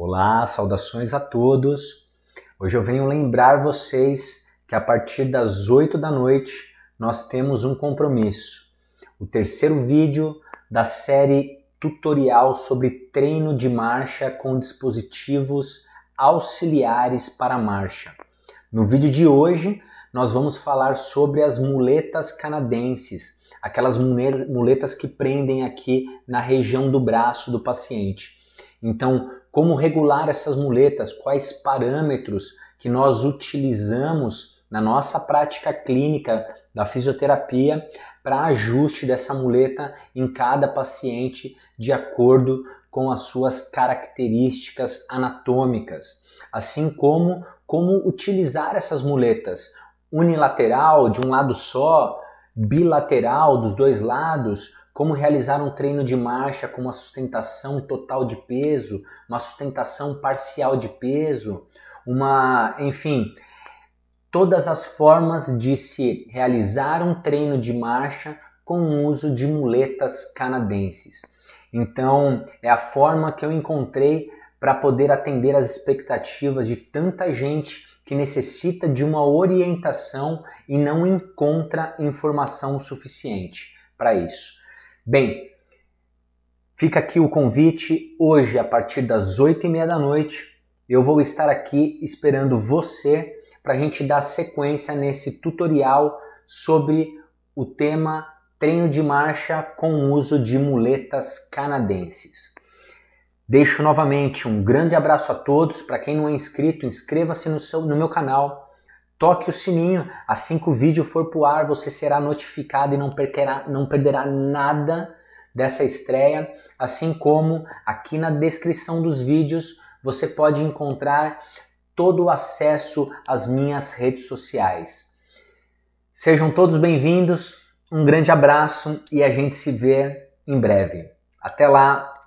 Olá, saudações a todos. Hoje eu venho lembrar vocês que a partir das 8 da noite nós temos um compromisso. O terceiro vídeo da série tutorial sobre treino de marcha com dispositivos auxiliares para marcha. No vídeo de hoje, nós vamos falar sobre as muletas canadenses, aquelas muletas que prendem aqui na região do braço do paciente. Então, como regular essas muletas? Quais parâmetros que nós utilizamos na nossa prática clínica da fisioterapia para ajuste dessa muleta em cada paciente de acordo com as suas características anatômicas, assim como como utilizar essas muletas unilateral de um lado só, bilateral dos dois lados, como realizar um treino de marcha com uma sustentação total de peso, uma sustentação parcial de peso, uma, enfim, todas as formas de se realizar um treino de marcha com o uso de muletas canadenses. Então, é a forma que eu encontrei para poder atender às expectativas de tanta gente que necessita de uma orientação e não encontra informação suficiente para isso. Bem, fica aqui o convite. Hoje, a partir das oito e meia da noite, eu vou estar aqui esperando você para a gente dar sequência nesse tutorial sobre o tema treino de marcha com uso de muletas canadenses. Deixo novamente um grande abraço a todos. Para quem não é inscrito, inscreva-se no, no, meu canal Toque o sininho, assim que o vídeo for para o ar, você será notificado e não perderá, não perderá nada dessa estreia, assim como aqui na descrição dos vídeos você pode encontrar todo o acesso às minhas redes sociais. Sejam todos bem-vindos, um grande abraço e a gente se vê em breve. Até lá!